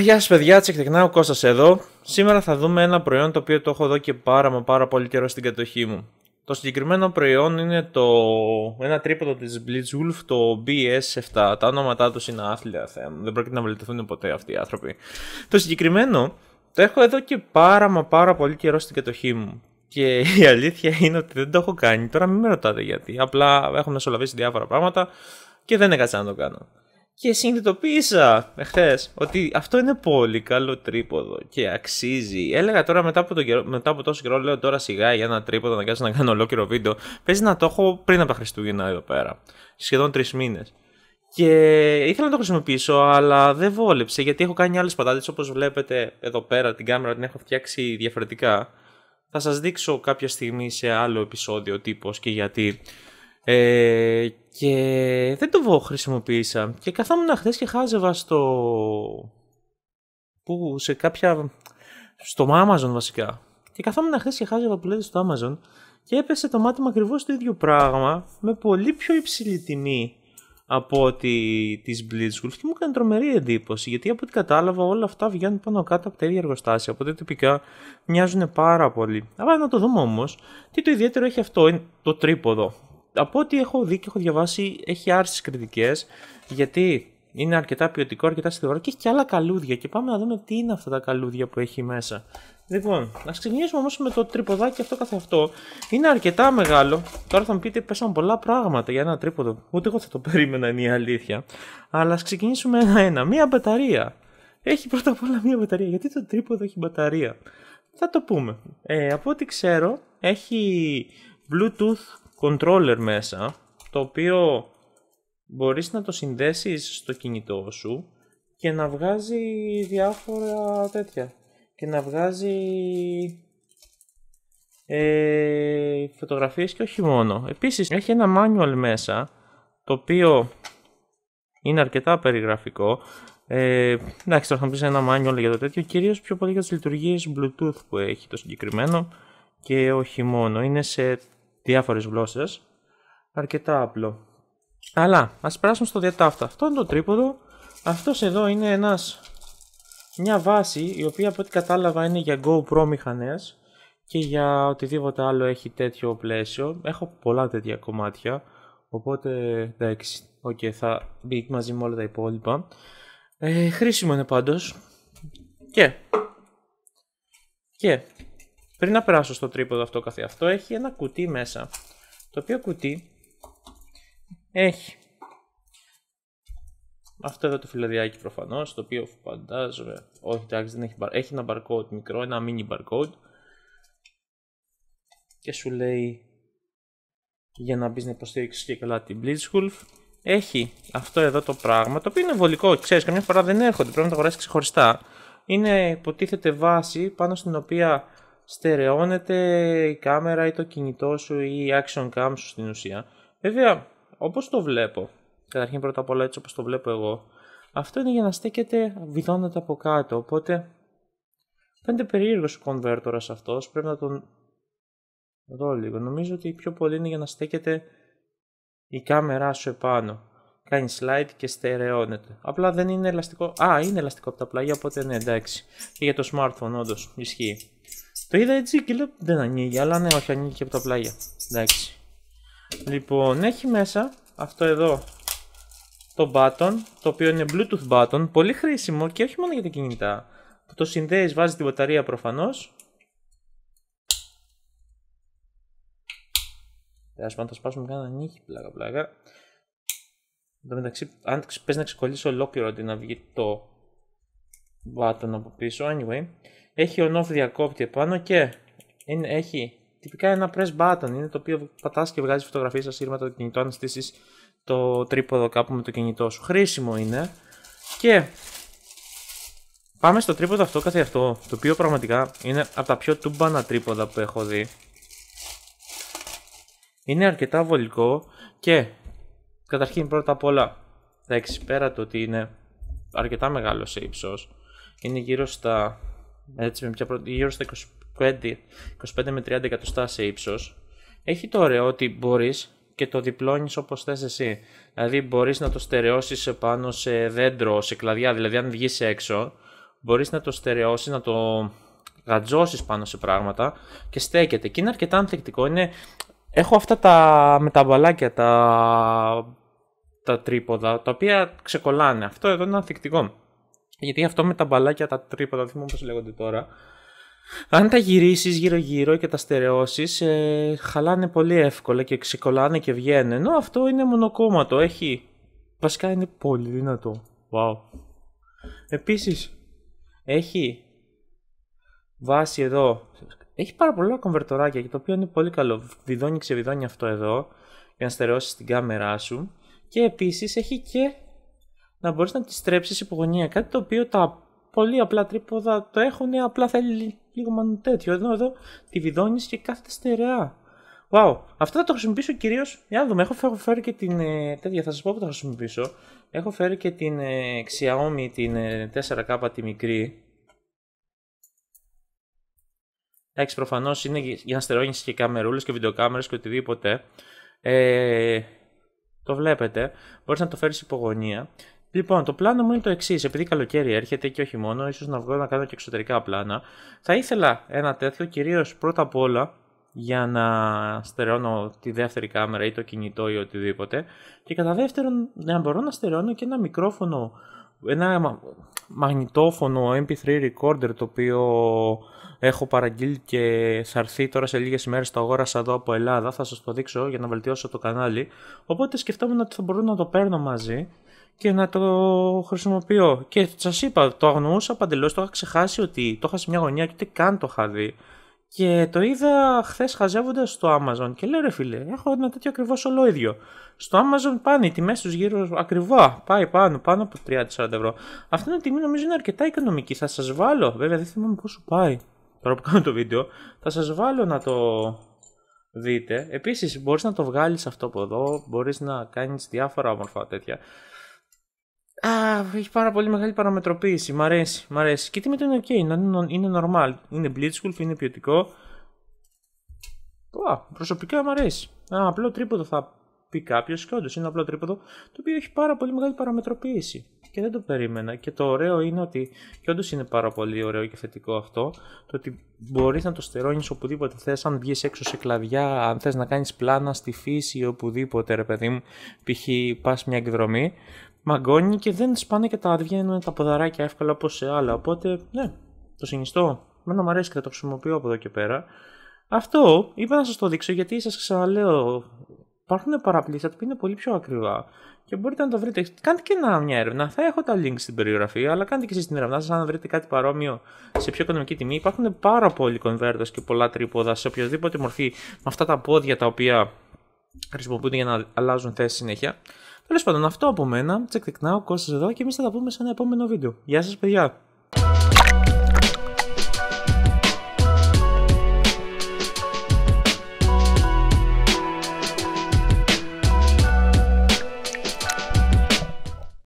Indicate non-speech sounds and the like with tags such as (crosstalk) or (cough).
γεια σας παιδιά, ξεκινάω ο Κώστας εδώ. Σήμερα θα δούμε ένα προϊόν το οποίο το έχω εδώ και πάρα μα πάρα πολύ καιρό στην κατοχή μου. Το συγκεκριμένο προϊόν είναι το... ένα τρίποδο της Blitzwolf, το BS7. Τα όνοματά τους είναι άθλια, θέα δεν πρόκειται να βελτιωθούν ποτέ αυτοί οι άνθρωποι. Το συγκεκριμένο το έχω εδώ και πάρα μα πάρα πολύ καιρό στην κατοχή μου. Και η αλήθεια είναι ότι δεν το έχω κάνει. Τώρα μην με ρωτάτε γιατί. Απλά έχω μεσολαβήσει διάφορα πράγματα και δεν έκατσα να το κάνω. Και συνειδητοποίησα εχθές ότι αυτό είναι πολύ καλό τρίποδο και αξίζει. Έλεγα τώρα μετά από, τον καιρό, μετά από τόσο καιρό, λέω τώρα σιγά για ένα τρίποδο να κάνω να κάνω ολόκληρο βίντεο. Παίζει να το έχω πριν από τα Χριστούγεννα εδώ πέρα. Σχεδόν τρεις μήνες. Και ήθελα να το χρησιμοποιήσω, αλλά δεν βόλεψε γιατί έχω κάνει άλλες πατάτες. Όπως βλέπετε εδώ πέρα την κάμερα την έχω φτιάξει διαφορετικά. Θα σας δείξω κάποια στιγμή σε άλλο επεισόδιο τύπος και γιατί ε, και δεν το χρησιμοποίησα. Και καθόμουν χθες και χάζευα στο. Που σε κάποια. στο Amazon βασικά. Και καθόμουν χθες και χάζευα που λέτε στο Amazon και έπεσε το μάτι μου ακριβώς το ίδιο πράγμα με πολύ πιο υψηλή τιμή από ότι της Blitzwolf και μου έκανε τρομερή εντύπωση γιατί από ό,τι κατάλαβα όλα αυτά βγαίνουν πάνω κάτω από τα ίδια εργοστάσια οπότε τυπικά μοιάζουν πάρα πολύ. Αλλά να το δούμε όμως τι το ιδιαίτερο έχει αυτό, είναι το τρίποδο από ό,τι έχω δει και έχω διαβάσει, έχει άρσει κριτικές. Γιατί είναι αρκετά ποιοτικό, αρκετά σιδερό και έχει και άλλα καλούδια. Και πάμε να δούμε τι είναι αυτά τα καλούδια που έχει μέσα. Λοιπόν, ας ξεκινήσουμε όμως με το τρίποδάκι αυτό καθ' αυτό. Είναι αρκετά μεγάλο. Τώρα θα μου πείτε πέσαν πολλά πράγματα για ένα τρίποδο. Ούτε εγώ θα το (laughs) περίμενα, είναι η αλήθεια. Αλλά ας ξεκινήσουμε ένα-ένα. Μία μπαταρία. Έχει πρώτα απ' όλα μία μπαταρία. Γιατί το τρίποδο έχει μπαταρία. Θα το πούμε. Ε, από ό,τι ξέρω, έχει Bluetooth controller μέσα, το οποίο μπορείς να το συνδέσεις στο κινητό σου και να βγάζει διάφορα τέτοια και να βγάζει ε, φωτογραφίες και όχι μόνο. Επίσης έχει ένα manual μέσα το οποίο είναι αρκετά περιγραφικό. Ε, εντάξει, τώρα θα πεις ένα manual για το τέτοιο, κυρίως πιο πολύ για τις λειτουργίες Bluetooth που έχει το συγκεκριμένο και όχι μόνο. Είναι σε διάφορες γλώσσες. Αρκετά απλό. Αλλά ας περάσουμε στο διατάφτα. Αυτό είναι το τρίποδο. Αυτός εδώ είναι ένας, μια βάση η οποία από ό,τι κατάλαβα είναι για GoPro μηχανές και για οτιδήποτε άλλο έχει τέτοιο πλαίσιο. Έχω πολλά τέτοια κομμάτια. Οπότε εντάξει, okay, θα μπει μαζί με όλα τα υπόλοιπα. Ε, χρήσιμο είναι πάντως. Και. Και πριν να περάσω στο τρίποδο αυτό καθεαυτό, έχει ένα κουτί μέσα. Το οποίο κουτί έχει αυτό εδώ το φιλαδιάκι προφανώς, το οποίο φαντάζομαι. Όχι, εντάξει, δεν έχει, έχει ένα barcode μικρό, ένα mini barcode. Και σου λέει για να μπεις να υποστηρίξει και καλά την Blitzwolf. Έχει αυτό εδώ το πράγμα, το οποίο είναι βολικό. Ξέρεις, καμιά φορά δεν έρχονται, πρέπει να το αγοράσει ξεχωριστά. Είναι υποτίθεται βάση πάνω στην οποία στερεώνεται η κάμερα ή το κινητό σου ή η action cam σου στην ουσία. Βέβαια, όπως το βλέπω, καταρχήν πρώτα απ' όλα έτσι όπως το βλέπω εγώ, αυτό είναι για να στέκεται βιδώνεται από κάτω, οπότε φαίνεται περίεργος ο κονβέρτορας αυτός, πρέπει να τον δω λίγο. Νομίζω ότι πιο πολύ είναι για να στέκεται η κάμερά σου επάνω. Κάνει slide και στερεώνεται. Απλά δεν είναι ελαστικό. Α, είναι ελαστικό από τα πλάγια, οπότε ναι, εντάξει. Και για το smartphone, όντως, ισχύει. Το είδα έτσι και λέω δεν ανοίγει, αλλά ναι, όχι, ανοίγει και από τα πλάγια. Εντάξει. Λοιπόν, έχει μέσα αυτό εδώ το button, το οποίο είναι Bluetooth button, πολύ χρήσιμο και όχι μόνο για τα κινητά. Το συνδέεις, βάζεις την μπαταρία προφανώς. Ας πούμε, να το σπάσουμε κανένα ανοίγει, πλάκα πλάκα. Εν τω μεταξύ, αν πες να ξεκολλήσει ολόκληρο αντί να βγει το button από πίσω, anyway. Έχει on-off διακόπτη επάνω και είναι, έχει τυπικά ένα press button. Είναι το οποίο πατάς και βγάζεις φωτογραφίες σας σύρματα το κινητό αν στήσεις το τρίποδο κάπου με το κινητό σου. Χρήσιμο είναι. Και πάμε στο τρίποδο αυτό καθε αυτό, το οποίο πραγματικά είναι από τα πιο τούμπανα τρίποδα που έχω δει. Είναι αρκετά βολικό και καταρχήν πρώτα απ' όλα τα πέρα το ότι είναι αρκετά μεγάλος σε ύψος. Είναι γύρω στα έτσι με πια γύρω στα 25, 25 με 30 εκατοστά σε ύψος, έχει το ωραίο ότι μπορείς και το διπλώνεις όπως θες εσύ. Δηλαδή, μπορείς να το στερεώσεις πάνω σε δέντρο, σε κλαδιά. Δηλαδή, αν βγεις έξω, μπορείς να το στερεώσεις, να το γατζώσεις πάνω σε πράγματα και στέκεται. Και είναι αρκετά ανθεκτικό. Είναι... Έχω αυτά τα με τα μπαλάκια, τα... τα τρίποδα, τα οποία ξεκολλάνε. Αυτό εδώ είναι ανθεκτικό. Γιατί αυτό με τα μπαλάκια, τα τρύπα, τα θυμάμαι πω λέγονται τώρα, αν τα γυρίσεις γύρω-γύρω και τα στερεώσεις, ε, χαλάνε πολύ εύκολα και ξεκολλάνε και βγαίνουν. Ενώ αυτό είναι μονοκόμματο, έχει... Βασικά είναι πολύ δυνατό. Wow. Επίσης, έχει βάση εδώ. Έχει πάρα πολλά κομβερτοράκια και το οποίο είναι πολύ καλό. Βιδώνει, ξεβιδώνει αυτό εδώ για να στερεώσεις την κάμερά σου. Και επίσης έχει και να μπορείς να τη στρέψεις υπογωνία. Κάτι το οποίο τα πολύ απλά τρίποδα το έχουν, απλά θέλει λίγο μόνο τέτοιο. Εδώ, εδώ τη βιδώνεις και κάθεται στερεά. Wow. Αυτό θα το χρησιμοποιήσω κυρίως. Για να δούμε, έχω φέρει και την. Ε, τέτοια, θα σας πω που θα χρησιμοποιήσω. Έχω φέρει και την ε, Xiaomi την 4K ε, τη μικρή. Εντάξει, προφανώς είναι για να στερεώνεις και καμερούλε και βιντεοκάμερες και οτιδήποτε. Ε, το βλέπετε. Μπορείς να το φέρεις υπογωνία Λοιπόν, το πλάνο μου είναι το εξής. Επειδή καλοκαίρι έρχεται και όχι μόνο, ίσως να βγω να κάνω και εξωτερικά πλάνα. Θα ήθελα ένα τέτοιο κυρίως πρώτα απ' όλα για να στερεώνω τη δεύτερη κάμερα ή το κινητό ή οτιδήποτε. Και κατά δεύτερον, να μπορώ να στερεώνω και ένα μικρόφωνο, ένα μαγνητόφωνο MP3 recorder το οποίο έχω παραγγείλει και θα έρθει τώρα σε λίγες ημέρες το αγόρασα εδώ από Ελλάδα, θα σας το δείξω για να βελτιώσω το κανάλι. Οπότε σκεφτόμουν ότι θα μπορώ να το παίρνω μαζί και να το χρησιμοποιώ. Και σας είπα, το αγνοούσα παντελώς, το είχα ξεχάσει ότι το είχα σε μια γωνιά και ούτε καν το είχα δει. Και το είδα χθες χαζεύοντας στο Amazon και λέω ρε φίλε, έχω ένα τέτοιο ακριβώς ίδιο Στο Amazon πάνε οι τιμές τους γύρω ακριβά. Πάει πάνω, πάνω από 30-40 ευρώ. Αυτή είναι τιμή νομίζω είναι αρκετά οικονομική. Θα σας βάλω, βέβαια δεν θυμάμαι πόσο πάει τώρα που κάνω το βίντεο. Θα σας βάλω να το δείτε. Επίσης μπορείς να το βγάλεις αυτό από εδώ, μπορείς να κάνεις διάφορα όμορφα τέτοια. Α, έχει πάρα πολύ μεγάλη παραμετροποίηση. Μ' αρέσει, μ' αρέσει. Και τι με το είναι ok, είναι normal. Είναι Blitzwolf, είναι ποιοτικό. Α, προσωπικά μου αρέσει. Α, απλό τρίποδο θα πει κάποιος και όντως είναι απλό τρίποδο το οποίο έχει πάρα πολύ μεγάλη παραμετροποίηση. Και δεν το περίμενα. Και το ωραίο είναι ότι, και όντως είναι πάρα πολύ ωραίο και θετικό αυτό, το ότι μπορείς να το στερώνεις οπουδήποτε θες. Αν βγεις έξω σε κλαδιά, αν θες να κάνεις πλάνα στη φύση ή οπουδήποτε, ρε παιδί μου, π.χ. πας μια εκδρομή, μαγκώνει και δεν σπάνε και τα βγαίνουν τα ποδαράκια εύκολα όπως σε άλλα. Οπότε, ναι, το συνιστώ. Μένα μου αρέσει και θα το χρησιμοποιώ από εδώ και πέρα. Αυτό είπα να σας το δείξω γιατί σας ξαναλέω υπάρχουν παραπλήσια που είναι πολύ πιο ακριβά και μπορείτε να το βρείτε. Κάντε και ένα, μια έρευνα. Θα έχω τα link στην περιγραφή, αλλά κάντε και εσείς την έρευνα σας. Αν βρείτε κάτι παρόμοιο σε πιο οικονομική τιμή, υπάρχουν πάρα πολλοί κονβέρτε και πολλά τρίποδα σε οποιοδήποτε μορφή με αυτά τα πόδια τα οποία χρησιμοποιούνται για να αλλάζουν θέση συνέχεια. Τέλος πάντων, αυτό από μένα. Τσεκ now, Κώστας εδώ και εμείς θα τα πούμε σε ένα επόμενο βίντεο. Γεια σας, παιδιά!